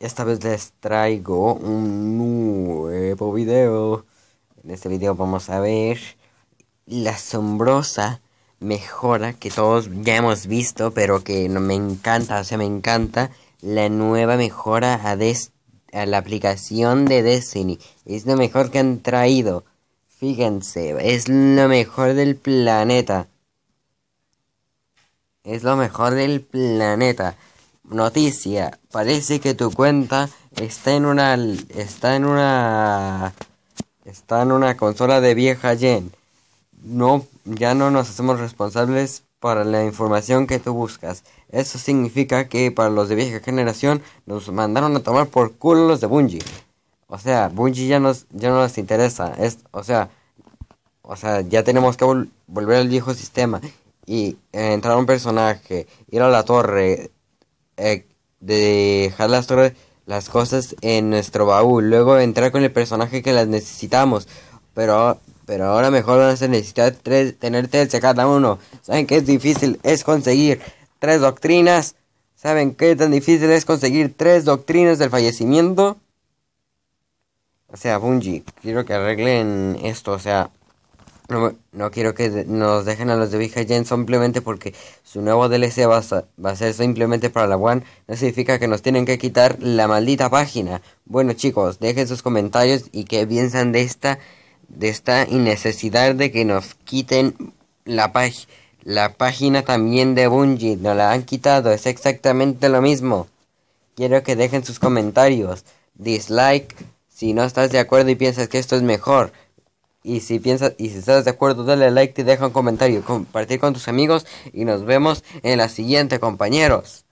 Esta vez les traigo un nuevo video. En este video vamos a ver la asombrosa mejora que todos ya hemos visto, pero que no me encanta, o sea, me encanta la nueva mejora a, a la aplicación de Destiny. Es lo mejor que han traído. Fíjense, es lo mejor del planeta. Es lo mejor del planeta. Noticia, parece que tu cuenta está en una está en una está en una consola de vieja gen No ya no nos hacemos responsables para la información que tú buscas. Eso significa que para los de vieja generación nos mandaron a tomar por culo los de Bungie. O sea, Bungie ya nos ya no nos interesa, es o sea, o sea, ya tenemos que volver al viejo sistema y entrar a un personaje, ir a la torre, eh, de dejar las, cosas en nuestro baúl, luego entrar con el personaje que las necesitamos. Pero, pero ahora mejor van a necesitar tres, tener tres de cada uno. ¿Saben qué es difícil? Es conseguir tres doctrinas. ¿Saben qué tan difícil es conseguir tres doctrinas del fallecimiento? O sea, Bungie, quiero que arreglen esto, o sea... No quiero que nos dejen a los de Vija simplemente porque su nuevo DLC va a, ser simplemente para la One. No significa que nos tienen que quitar la maldita página. Bueno chicos, dejen sus comentarios y qué piensan de esta, de esta innecesidad de que nos quiten la página. La página también de Bungie no la han quitado, es exactamente lo mismo. Quiero que dejen sus comentarios. Dislike si no estás de acuerdo y piensas que esto es mejor. Y si piensas y si estás de acuerdo, dale like, te deja un comentario, compartir con tus amigos y nos vemos en la siguiente, compañeros.